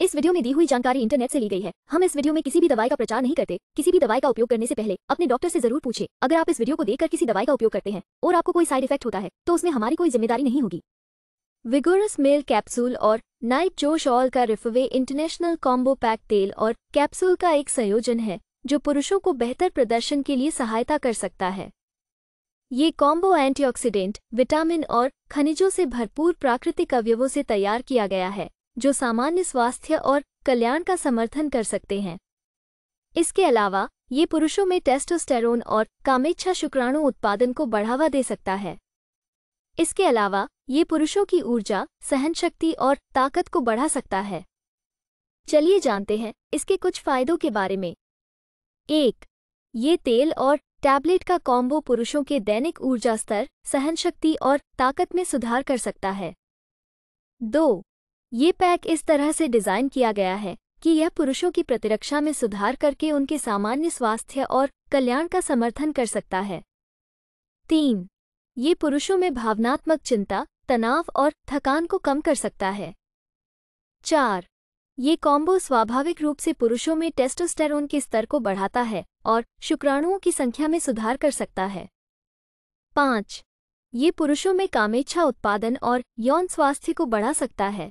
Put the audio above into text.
इस वीडियो में दी हुई जानकारी इंटरनेट से ली गई है हम इस वीडियो में किसी भी दवाई का प्रचार नहीं करते किसी भी दवाई का उपयोग करने से पहले अपने डॉक्टर से जरूर पूछे अगर आप इस वीडियो को देखकर किसी दवाई का उपयोग करते हैं और आपको कोई साइड इफेक्ट होता है तो उसमें हमारी कोई जिम्मेदारी नहीं होगी विगोरस मेल कैप्सूल और नाइट जोश ऑल का रिफवे इंटरनेशनल कॉम्बो पैक तेल और कैप्सूल का एक संयोजन है जो पुरुषों को बेहतर प्रदर्शन के लिए सहायता कर सकता है ये कॉम्बो एंटीऑक्सीडेंट विटामिन और खनिजों से भरपूर प्राकृतिक अवयवों से तैयार किया गया है जो सामान्य स्वास्थ्य और कल्याण का समर्थन कर सकते हैं इसके अलावा ये पुरुषों में टेस्टोस्टेरोन और कामेच्छा शुक्राणु उत्पादन को बढ़ावा दे सकता है इसके अलावा ये पुरुषों की ऊर्जा सहनशक्ति और ताकत को बढ़ा सकता है चलिए जानते हैं इसके कुछ फायदों के बारे में एक ये तेल और टैबलेट का कॉम्बो पुरुषों के दैनिक ऊर्जा स्तर सहनशक्ति और ताकत में सुधार कर सकता है दो ये पैक इस तरह से डिज़ाइन किया गया है कि यह पुरुषों की प्रतिरक्षा में सुधार करके उनके सामान्य स्वास्थ्य और कल्याण का समर्थन कर सकता है तीन ये पुरुषों में भावनात्मक चिंता तनाव और थकान को कम कर सकता है चार ये कॉम्बो स्वाभाविक रूप से पुरुषों में टेस्टोस्टेरोन के स्तर को बढ़ाता है और शुक्राणुओं की संख्या में सुधार कर सकता है पाँच ये पुरुषों में कामेच्छा उत्पादन और यौन स्वास्थ्य को बढ़ा सकता है